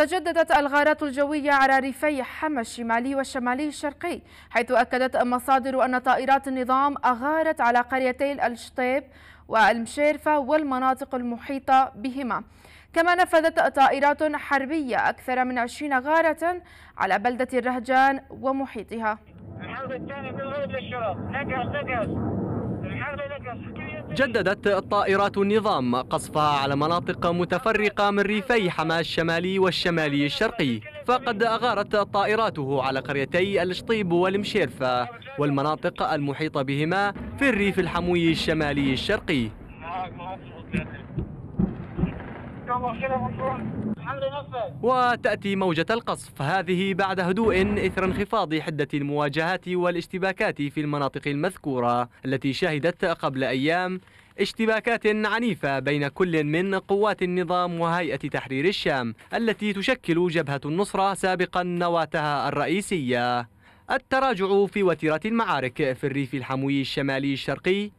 تجددت الغارات الجوية على ريفي حما الشمالي والشمالي الشرقي حيث أكدت مصادر أن طائرات النظام أغارت على قريتي الشطيب والمشيرفة والمناطق المحيطة بهما كما نفذت طائرات حربية أكثر من 20 غارة على بلدة الرهجان ومحيطها الحرب الثاني بالغيب للشراب نقص نقص الحرب نقص جددت الطائرات النظام قصفها على مناطق متفرقة من ريفي حماة الشمالي والشمالي الشرقي فقد أغارت طائراته على قريتي الشطيب والمشيرفة والمناطق المحيطة بهما في الريف الحموي الشمالي الشرقي وتأتي موجة القصف هذه بعد هدوء إثر انخفاض حدة المواجهات والاشتباكات في المناطق المذكورة التي شهدت قبل أيام اشتباكات عنيفة بين كل من قوات النظام وهيئة تحرير الشام التي تشكل جبهة النصرة سابقا نواتها الرئيسية التراجع في وتيرة المعارك في الريف الحموي الشمالي الشرقي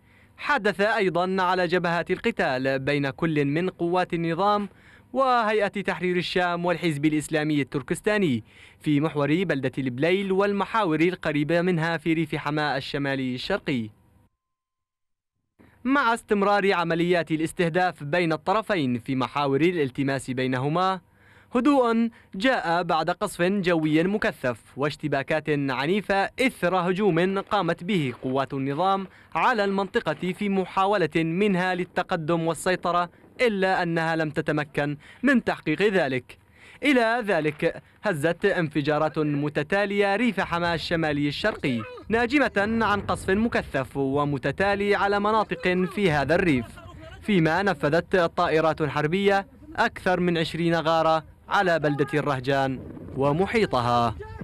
حدث أيضا على جبهات القتال بين كل من قوات النظام وهيئة تحرير الشام والحزب الإسلامي التركستاني في محور بلدة البليل والمحاور القريبة منها في ريف حماة الشمالي الشرقي مع استمرار عمليات الاستهداف بين الطرفين في محاور الالتماس بينهما هدوء جاء بعد قصف جوي مكثف واشتباكات عنيفة إثر هجوم قامت به قوات النظام على المنطقة في محاولة منها للتقدم والسيطرة إلا أنها لم تتمكن من تحقيق ذلك إلى ذلك هزت انفجارات متتالية ريف حماة الشمالي الشرقي ناجمة عن قصف مكثف ومتتالي على مناطق في هذا الريف فيما نفذت طائرات حربية أكثر من عشرين غارة على بلدة الرهجان ومحيطها